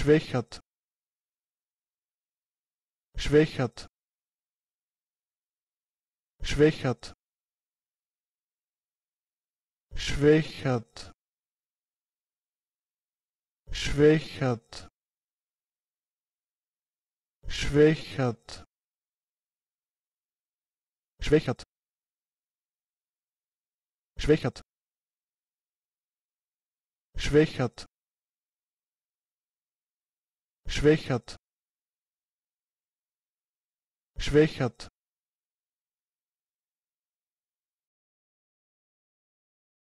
schwächert schwächert schwächert schwächert schwächert schwächert schwächert schwächert schwächert schwächert